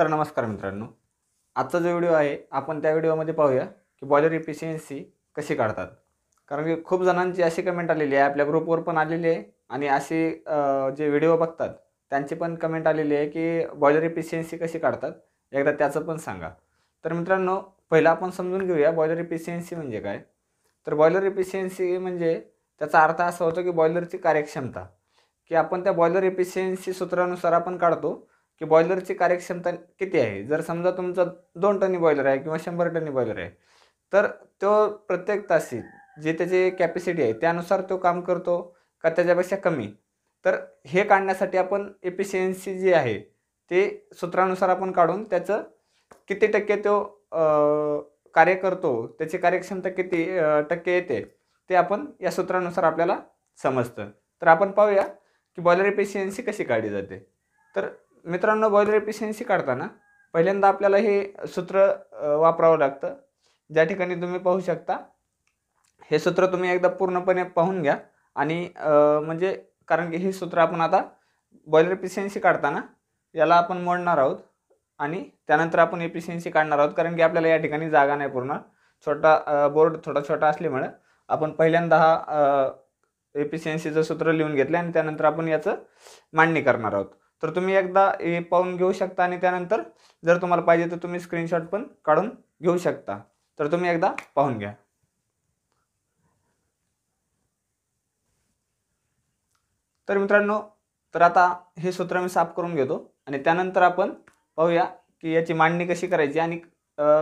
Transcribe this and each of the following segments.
तर नमस्कार मित्रांनो आजचा जो व्हिडिओ आहे आपण त्या व्हिडिओमध्ये पाहूया की बॉयलर इफिशियन्सी कशी काढतात कारण की खूप जणांची अशी कमेंट आलेली आहे आपल्या ग्रुपवर पण आलेली आहे आणि असे जे व्हिडिओ बघतात त्यांची पण कमेंट आलेली आहे की बॉयलर इफिशियन्सी कशी काढतात एकदा त्याचं पण सांगा तर मित्रांनो पहिलं आपण समजून घेऊया बॉयलर इफिशियन्सी म्हणजे काय तर बॉयलर इफिशियन्सी म्हणजे त्याचा अर्थ असा होतो की बॉयलरची कार्यक्षमता की आपण त्या बॉयलर इफिशियन्सी सूत्रानुसार आपण काढतो की बॉयलरची कार्यक्षमता किती आहे जर समजा तुमचा दोन टनी बॉयलर आहे किंवा शंभर टनी बॉयलर आहे तर तो प्रत्येक तासी जे त्याची कॅपॅसिटी आहे त्यानुसार तो काम करतो का त्याच्यापेक्षा कमी तर हे काढण्यासाठी आपण एफिशियन्सी जी आहे ते सूत्रानुसार आपण काढून त्याचं किती टक्के तो कार्य करतो त्याची कार्यक्षमता किती टक्के येते ते आपण या सूत्रानुसार आपल्याला समजतं तर आपण पाहूया की बॉयलर एफिशियन्सी कशी काढली जाते तर मित्रांनो बॉयलर एफिशियन्सी काढताना पहिल्यांदा आपल्याला हे सूत्र वापरावं लागतं ज्या ठिकाणी तुम्ही पाहू शकता हे सूत्र तुम्ही एकदा पूर्णपणे पाहून घ्या आणि म्हणजे कारण की हे सूत्र आपण आता बॉयलर एफिशियन्सी काढताना याला आपण मोडणार आहोत आणि त्यानंतर आपण एफिशियन्सी काढणार आहोत कारण की आपल्याला या ठिकाणी जागा नाही पूर्ण छोटा बोर्ड छोटा छोटा असल्यामुळं आपण पहिल्यांदा हा एफिशियन्सीचं सूत्र लिहून घेतलं आणि त्यानंतर आपण याचं मांडणी करणार आहोत तर तुम्ही एकदा हे पाहून घेऊ शकता आणि त्यानंतर जर तुम्हाला पाहिजे तर तुम्ही स्क्रीनशॉट पण काढून घेऊ शकता तर तुम्ही एकदा पाहून घ्या तर मित्रांनो तर आता हे सूत्र मी साफ करून घेतो आणि त्यानंतर आपण पाहूया की याची मांडणी कशी करायची आणि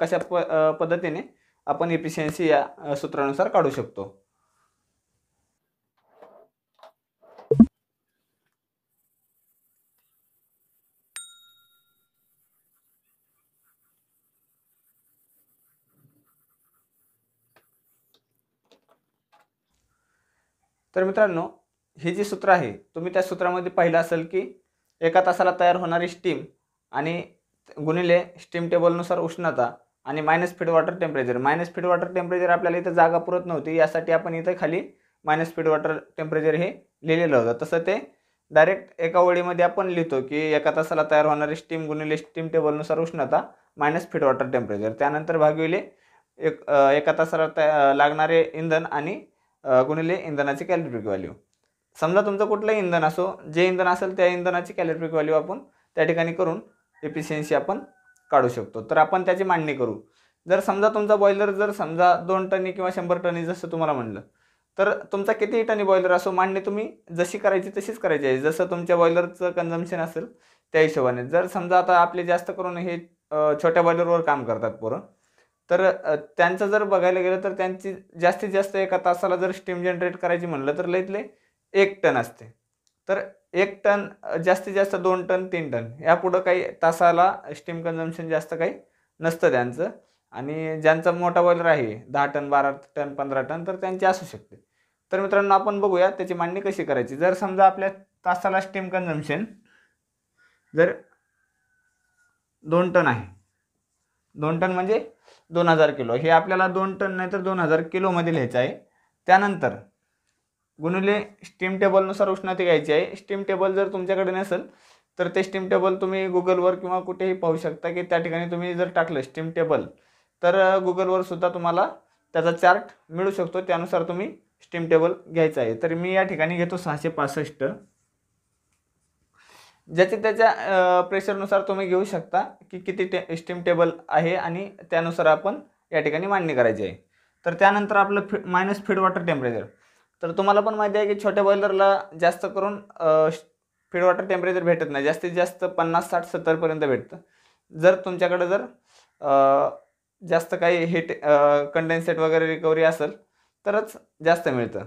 कशा प पद्धतीने आपण एफिशियन्सी या सूत्रानुसार काढू शकतो तर मित्रांनो हे जे सूत्र आहे तुम्ही त्या सूत्रामध्ये पाहिलं असेल की एका तासाला तयार होणारी स्टीम आणि गुणिले स्टीम टेबलनुसार उष्णता आणि minus feed water temperature minus feed water temperature आपल्याला इथं जागा पुरत नव्हती यासाठी आपण इथं खाली मायनस फीड वॉटर टेम्परेचर हे लिहिलेलं होतं तसं ते डायरेक्ट एका ओळीमध्ये आपण लिहितो की एका तासाला तयार होणारी स्टीम गुणिले स्टीम टेबलनुसार उष्णता मायनस फीड वॉटर टेम्परेचर त्यानंतर भागविले एक एका तासाला तया लागणारे इंधन आणि गुणिले इंधनाची कॅलरीपिक व्हॅल्यू समजा तुमचं कुठलंही इंधन असो जे इंधन असेल त्या इंधनाची कॅलरीपिक व्हॅल्यू आपण त्या ठिकाणी करून एफिशियन्सी आपण काढू शकतो तर आपण त्याची मांडणी करू जर समजा तुमचा बॉयलर जर समजा दोन टनी किंवा शंभर टनी जसं तुम्हाला म्हणलं तर तुमचा किती टनी बॉयलर असो मांडणी तुम्ही जशी करायची तशीच करायची आहे जसं तुमच्या बॉयलरचं कन्झम्शन असेल त्या हिशोबाने जर समजा आता आपले जास्त करून हे छोट्या बॉयलरवर काम करतात पोरं तर त्यांचं जर बघायला गेलं तर त्यांची जास्तीत जास्त एका तासाला जर स्टीम जनरेट करायची म्हणलं तर लईतले एक टन असते तर एक टन जास्तीत जास्त दोन टन तीन टन यापुढं काही तासाला स्टीम कन्झम्पशन जास्त काही नसतं त्यांचं आणि ज्यांचा मोठा बॉयलर आहे दहा टन बारा टन पंधरा टन तर त्यांची असू शकते तर मित्रांनो आपण बघूया त्याची मांडणी कशी करायची जर समजा आपल्या तासाला स्टीम कन्झम्पशन जर दोन टन आहे दोन टन म्हणजे दोन हजार किलो हे आपल्याला दोन टन नाही तर दोन हजार किलोमध्ये लिहायचं आहे त्यानंतर गुणिले स्टीम टेबलनुसार उष्णता घ्यायची आहे स्टीम टेबल जर तुमच्याकडे नसेल तर ते स्टीम टेबल तुम्ही गुगलवर किंवा कुठेही पाहू शकता की त्या ठिकाणी तुम्ही जर टाकलं स्टीम टेबल तर गुगलवर सुद्धा तुम्हाला त्याचा चार्ट मिळू शकतो त्यानुसार तुम्ही स्टीम टेबल घ्यायचा आहे तर मी या ठिकाणी घेतो सहाशे पासष्ट ज्याचे त्याच्या प्रेशरनुसार तुम्ही घेऊ शकता की किती टे स्टीम टेबल आहे आणि त्यानुसार आपण या ठिकाणी मांडणी करायची आहे तर त्यानंतर आपलं फि मायनस फीड वॉटर टेम्परेचर तर तुम्हाला पण माहिती आहे की छोट्या बॉयलरला जास्त करून फीड वॉटर टेम्परेचर भेटत नाही जास्तीत जास्त पन्नास साठ सत्तरपर्यंत भेटतं जर तुमच्याकडं जर जास्त काही हीट कंडेन्सेट वगैरे रिकव्हरी असेल तरच जास्त मिळतं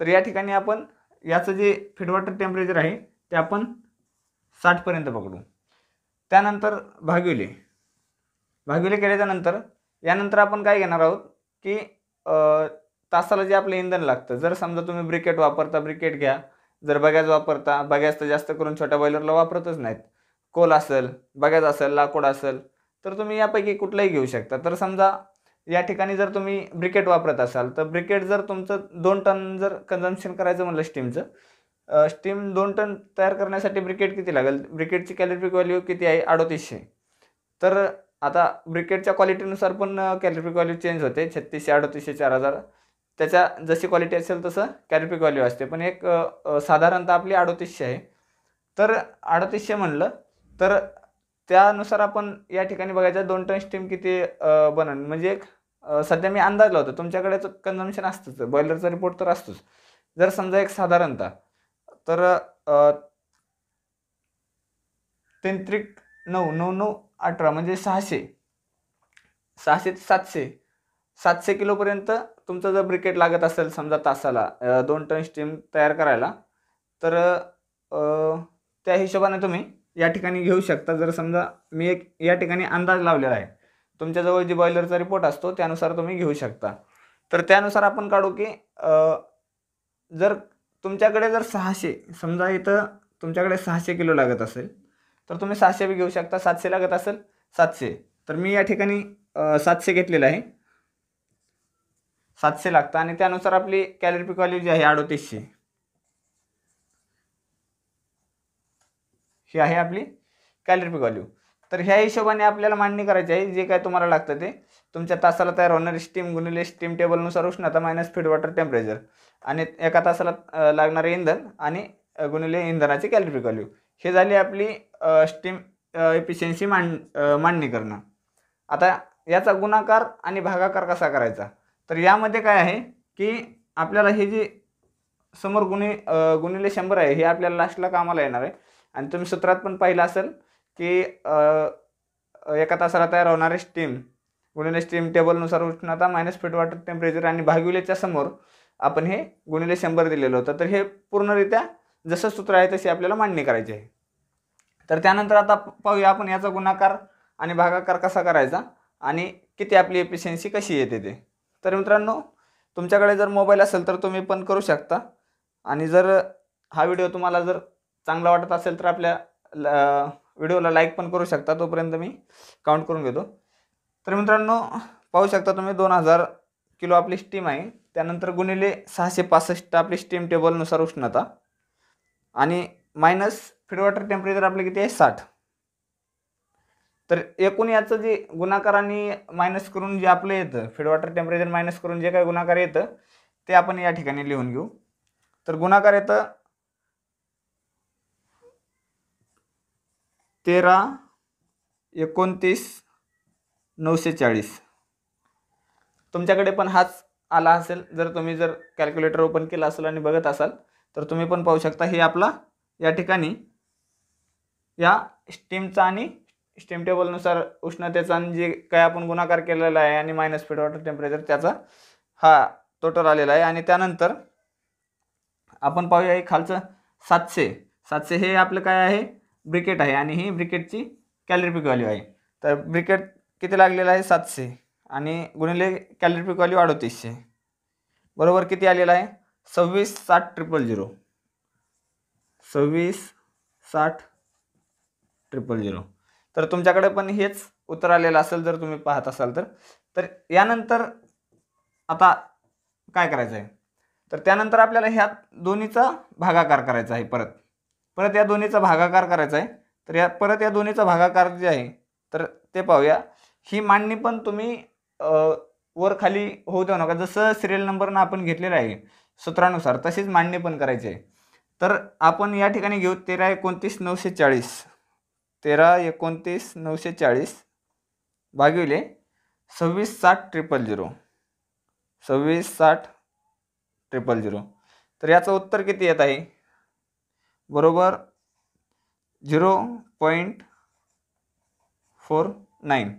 तर या ठिकाणी आपण याचं जे फीड वॉटर टेम्परेचर आहे ते आपण साठपर्यंत पकडू त्यानंतर भागविले भागविले केल्याच्यानंतर यानंतर आपण काय घेणार आहोत की तासाला जे आपलं इंधन लागतं जर समजा तुम्ही ब्रिकेट वापरता ब्रिकेट घ्या जर बगॅज वापरता बगॅज तर जास्त करून छोट्या बॉयलरला वापरतच नाहीत कोल असेल बगॅज असेल लाकूड असेल तर तुम्ही यापैकी कुठलाही घेऊ शकता तर समजा या ठिकाणी जर तुम्ही ब्रिकेट वापरत असाल तर ब्रिकेट जर तुमचं दोन टन जर कन्झम्पशन करायचं म्हणलं स्टीमचं स्टीम दोन टन तयार करण्यासाठी ब्रिकेट किती लागेल ब्रिकेटची कॅलरीफिक व्हॅल्यू किती आहे अडोतीसशे तर आता ब्रिकेटच्या क्वालिटीनुसार पण कॅलरीफिक व्हॅल्यू चेंज होते छत्तीसशे अडोतीसशे चार हजार त्याच्या जशी क्वालिटी असेल तसं कॅलरीफिक व्हॅल्यू असते पण एक साधारणतः आपली अडोतीसशे आहे तर अडतीसशे म्हणलं तर त्यानुसार आपण या ठिकाणी बघायचं दोन टन स्टीम किती बनल म्हणजे एक सध्या मी अंदाज लावतो तुमच्याकडे कन्झम्शन असतंच बॉयलरचा रिपोर्ट तर असतोच जर समजा एक साधारणतः तर तीन नऊ नऊ नऊ अठरा म्हणजे सहाशे सहाशे ते सातशे सातशे किलोपर्यंत तुमचं जर ब्रिकेट लागत असेल समजा तासाला दोन टन स्टीम तयार करायला तर त्या हिशोबाने तुम्ही या ठिकाणी घेऊ शकता जर समजा मी एक या ठिकाणी अंदाज लावलेला आहे तुमच्याजवळ जी बॉयलरचा रिपोर्ट असतो त्यानुसार तुम्ही घेऊ शकता तर त्यानुसार आपण काढू की जर तुमच्याकडे जर सहाशे समजा इथं तुमच्याकडे सहाशे किलो लागत असेल तर तुम्ही सहाशे बी घेऊ शकता सातशे लागत असेल सातशे तर मी या ठिकाणी सातशे घेतलेलं आहे सातशे लागतं आणि त्यानुसार आपली कॅलरी पिकॉली जी आहे अडोतीसशे ही आहे आपली कॅलरी व्हॅल्यू तर ह्या हिशोबाने आपल्याला मांडणी करायची आहे जे काय तुम्हाला लागतं ते तुमच्या तासाला तयार होणारी स्टीम गुणिले स्टीम टेबलनुसार उष्णता मायनस फीड वॉटर टेम्परेचर आणि एका तासाला लागणारे इंधन आणि गुणिले इंधनाची कॅलरी व्हॅल्यू हे झाली आपली स्टीम एफिशियन्सी मांड मांडणी करणं आता याचा गुणाकार आणि भागाकार कसा करायचा तर यामध्ये काय आहे की आपल्याला हे जी समोर गुणी गुणिले शंभर आहे हे आपल्याला लास्टला कामाला येणार आहे आणि तुम्ही सूत्रात पण पाहिलं असेल की एका तासाला तयार होणारे स्टीम गुणिले स्टीम टेबलनुसार उष्णता मायनस वॉटर टेम्परेचर आणि भागविलेच्या समोर आपण हे गुणिले शंभर दिलेलं होतं तर हे पूर्णरित्या जसं सूत्र आहे तशी आपल्याला मांडणी करायची आहे तर त्यानंतर आता पाहूया आपण याचा गुणाकार आणि भागाकार कसा करायचा आणि किती आपली एफिशियन्सी कशी येते ते तर मित्रांनो तुमच्याकडे जर मोबाईल असेल तर तुम्ही पण करू शकता आणि जर हा व्हिडिओ तुम्हाला जर चांगला वाटत असेल तर आपल्या व्हिडिओला लाईक पण करू शकता तोपर्यंत मी काउंट करून घेतो तर मित्रांनो पाहू शकता तुम्ही दोन हजार किलो आपली स्टीम आहे त्यानंतर गुणिले सहाशे पासष्ट आपली स्टीम टेबलनुसार उष्णता आणि मायनस फिडवॉटर वॉटर टेम्परेचर आपले किती आहे साठ तर एकूण याचं जे गुणाकार आणि मायनस करून जे आपलं येतं फिडवॉटर वॉटर टेम्परेचर मायनस करून जे काही गुणाकार येतं ते आपण या ठिकाणी लिहून घेऊ तर गुणाकार येतं तेरा एकोणतीस नऊशे चाळीस तुमच्याकडे पण हाच आला असेल जर तुम्ही जर कॅल्क्युलेटर ओपन केला असेल आणि बघत असाल तर तुम्ही पण पाहू शकता हे आपला या ठिकाणी या स्टीमचा आणि स्टीम टेबलनुसार उष्णतेचा आणि जे काय आपण गुणाकार केलेला आहे आणि मायनस फीड वॉटर टेम्परेचर त्याचा हा टोटल आलेला आहे आणि त्यानंतर आपण पाहूया हे खालचं सातशे सातशे हे आपलं काय आहे ब्रिकेट आहे आणि ही ब्रिकेटची कॅलरीपिक व्हॅल्यू आहे तर ब्रिकेट किती लागलेला आहे सातशे आणि गुणिले कॅलरी वाली व्हॅल्यू अडतीसशे बरोबर किती आलेलं आहे सव्वीस साठ ट्रिपल झिरो सव्वीस साठ ट्रिपल झिरो तर तुमच्याकडे पण हेच उत्तर आलेलं असेल जर तुम्ही पाहत असाल तर तर यानंतर आता काय करायचं आहे तर त्यानंतर आपल्याला ह्या दोन्हीचा भागाकार करायचा आहे परत परत या दोन्हीचा भागाकार करायचा आहे तर या परत या दोन्हीचा भागाकार जे आहे तर ते पाहूया ही मांडणी पण तुम्ही वर खाली होऊ देऊ नका जसं सिरियल नंबर ना आपण घेतलेला आहे सूत्रानुसार तशीच मांडणी पण करायची आहे तर आपण या ठिकाणी घेऊ तेरा एकोणतीस नऊशे चाळीस तेरा एकोणतीस नऊशे चाळीस भागिले सव्वीस साठ ट्रिपल झिरो सव्वीस साठ ट्रिपल झिरो तर याचं उत्तर किती येत आहे बरोबर झिरो पॉईंट फोर नाईन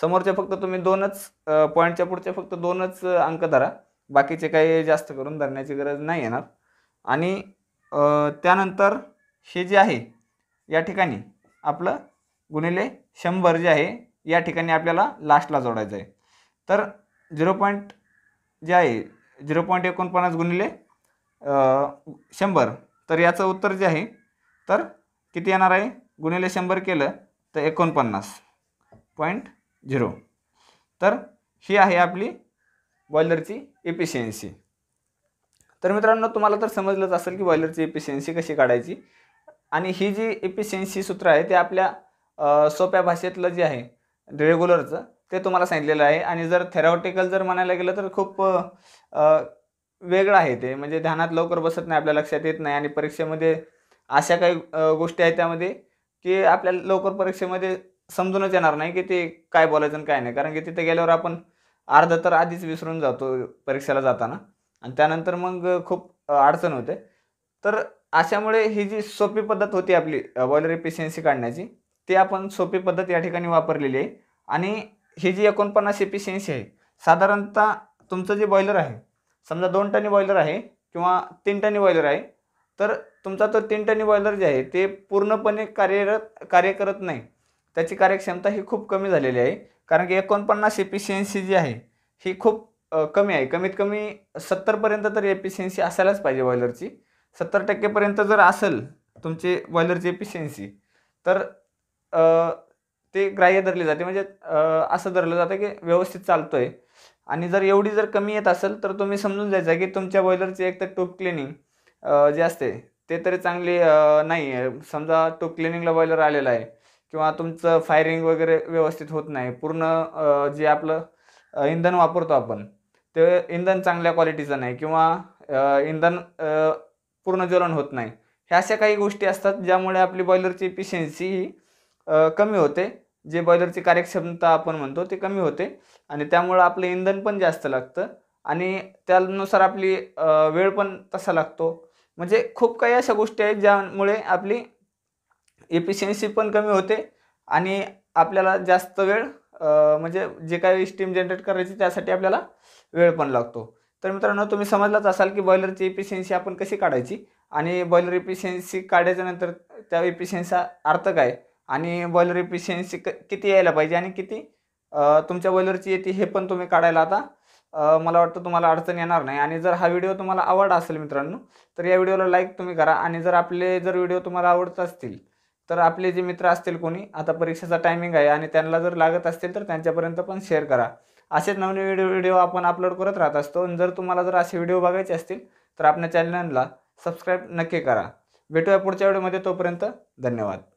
समोरच्या फक्त तुम्ही दोनच पॉईंटच्या पुढच्या फक्त दोनच अंक धरा बाकीचे काही जास्त करून धरण्याची गरज नाही येणार आणि त्यानंतर हे जे आहे या ठिकाणी आपलं गुणिले शंभर जे आहे या ठिकाणी आपल्याला लास्टला जोडायचं आहे तर झिरो पॉईंट जे आहे झिरो पॉईंट एकोणपन्नास गुणिले शंभर तर याचं उत्तर जे आहे तर किती येणार आहे गुणिले शंभर केलं तर एकोणपन्नास पॉईंट झिरो तर ही आहे आपली बॉयलरची एफिशियन्सी तर मित्रांनो तुम्हाला तर समजलंच असेल की बॉयलरची एफिशियन्सी कशी काढायची आणि ही जी एफिशियन्सी सूत्र आहे ते आपल्या सोप्या भाषेतलं जे आहे रेग्युलरचं ते तुम्हाला सांगितलेलं आहे आणि जर थेरॉटिकल जर म्हणायला गेलं तर खूप वेगळं आहे ते म्हणजे ध्यानात लवकर बसत नाही आपल्या लक्षात येत नाही आणि परीक्षेमध्ये अशा काही गोष्टी आहेत त्यामध्ये की आपल्या लवकर परीक्षेमध्ये समजूनच येणार नाही की ते काय बोलायचं आणि काय नाही कारण की तिथे गेल्यावर आपण अर्धा तर आधीच विसरून जातो परीक्षेला जाताना आणि त्यानंतर मग खूप अडचण होते तर अशामुळे ही जी सोपी पद्धत होती आपली बॉयलर एफिशियन्सी काढण्याची ती आपण सोपी पद्धत या ठिकाणी वापरलेली आहे आणि ही जी एकोणपन्नास एफिशियन्सी आहे साधारणतः तुमचं जे बॉयलर आहे समजा दोन टनी बॉयलर आहे किंवा तीन टनी बॉयलर आहे तर तुमचा तो तीन टनी बॉयलर जे आहे ते पूर्णपणे कार्यरत कार्य करत नाही त्याची कार्यक्षमता ही खूप कमी झालेली आहे कारण की एकोणपन्नास एफिशियन्सी जी आहे ही खूप कमी आहे कमीत कमी सत्तरपर्यंत तरी एफिशियन्सी असायलाच पाहिजे बॉयलरची सत्तर टक्केपर्यंत जर असेल तुमची बॉयलरची एफिशियन्सी तर ते ग्राह्य धरले जाते म्हणजे असं धरलं जातं की व्यवस्थित चालतो आहे आणि जर एवढी जर कमी येत असेल तर तुम्ही समजून जायचं की तुमच्या बॉयलरची एक तर टोप क्लिनिंग जे असते ते तरी चांगली नाही आहे समजा टोप क्लिनिंगला बॉयलर आलेला आहे किंवा तुमचं फायरिंग वगैरे व्यवस्थित होत नाही पूर्ण जे आपलं इंधन वापरतो आपण ते इंधन चांगल्या क्वालिटीचं नाही किंवा इंधन पूर्ण ज्वलन होत नाही ह्या अशा काही गोष्टी असतात ज्यामुळे आपली बॉयलरची इफिशियन्सी ही कमी होते जे बॉयलरची कार्यक्षमता आपण म्हणतो ते कमी होते आणि त्यामुळं आपलं इंधन पण जास्त लागतं आणि त्यानुसार आपली वेळ पण तसा लागतो म्हणजे खूप काही अशा गोष्टी आहेत ज्यामुळे आपली एफिशियन्सी पण कमी होते आणि आपल्याला जास्त वेळ म्हणजे जे काही स्टीम जनरेट करायची त्यासाठी आपल्याला वेळ पण लागतो तर मित्रांनो तुम्ही समजलाच असाल की बॉयलरची एफिशियन्सी आपण कशी काढायची आणि बॉयलर एफिशियन्सी काढायच्यानंतर त्या एफिशियन्सीचा अर्थ काय आणि बॉयलर एफिशियन्सी क किती यायला पाहिजे आणि किती तुमच्या बॉयलरची येते हे पण तुम्ही काढायला आता मला वाटतं तुम्हाला अडचण येणार नाही आणि जर हा व्हिडिओ तुम्हाला आवडला असेल मित्रांनो तर या व्हिडिओला लाईक तुम्ही करा आणि जर आपले जर व्हिडिओ तुम्हाला आवडत असतील तर आपले जे मित्र असतील कोणी आता परीक्षेचा टायमिंग आहे आणि त्यांना जर लागत असतील तर त्यांच्यापर्यंत पण शेअर करा असेच नवीन व्हिडिओ व्हिडिओ आपण अपलोड करत राहत असतो जर तुम्हाला जर असे व्हिडिओ बघायचे असतील तर आपल्या चॅनलला सबस्क्राईब नक्की करा भेटूया पुढच्या व्हिडिओमध्ये तोपर्यंत धन्यवाद